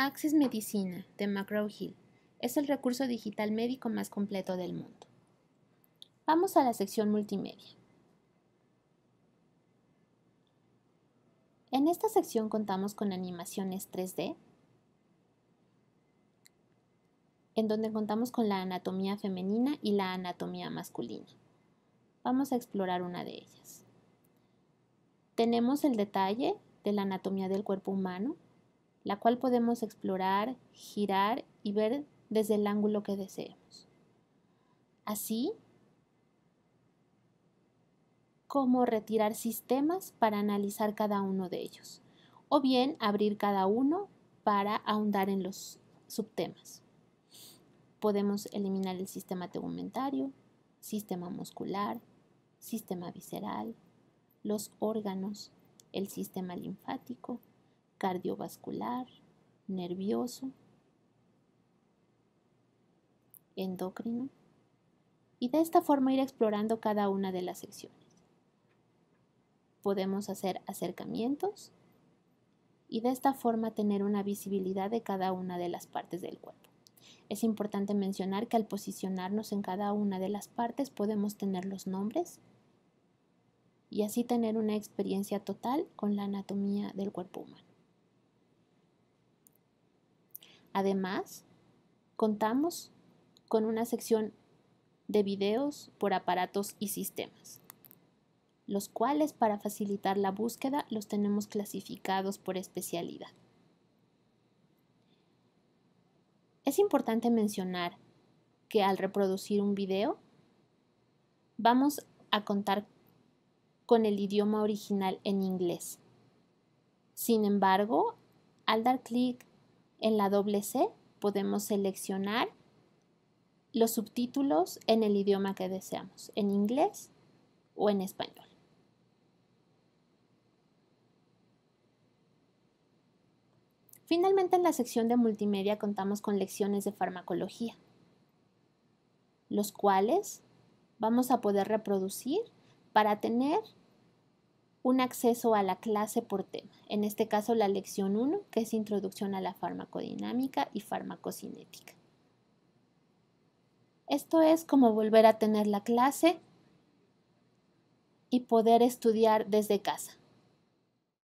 Access Medicina de McGraw-Hill es el recurso digital médico más completo del mundo. Vamos a la sección multimedia. En esta sección contamos con animaciones 3D, en donde contamos con la anatomía femenina y la anatomía masculina. Vamos a explorar una de ellas. Tenemos el detalle de la anatomía del cuerpo humano, la cual podemos explorar, girar y ver desde el ángulo que deseemos. Así como retirar sistemas para analizar cada uno de ellos, o bien abrir cada uno para ahondar en los subtemas. Podemos eliminar el sistema tegumentario, sistema muscular, sistema visceral, los órganos, el sistema linfático, cardiovascular, nervioso, endocrino, y de esta forma ir explorando cada una de las secciones. Podemos hacer acercamientos y de esta forma tener una visibilidad de cada una de las partes del cuerpo. Es importante mencionar que al posicionarnos en cada una de las partes podemos tener los nombres y así tener una experiencia total con la anatomía del cuerpo humano. Además, contamos con una sección de videos por aparatos y sistemas, los cuales para facilitar la búsqueda los tenemos clasificados por especialidad. Es importante mencionar que al reproducir un video vamos a contar con el idioma original en inglés. Sin embargo, al dar clic en la doble C podemos seleccionar los subtítulos en el idioma que deseamos, en inglés o en español. Finalmente, en la sección de multimedia contamos con lecciones de farmacología, los cuales vamos a poder reproducir para tener un acceso a la clase por tema, en este caso la lección 1, que es Introducción a la Farmacodinámica y Farmacocinética. Esto es como volver a tener la clase y poder estudiar desde casa.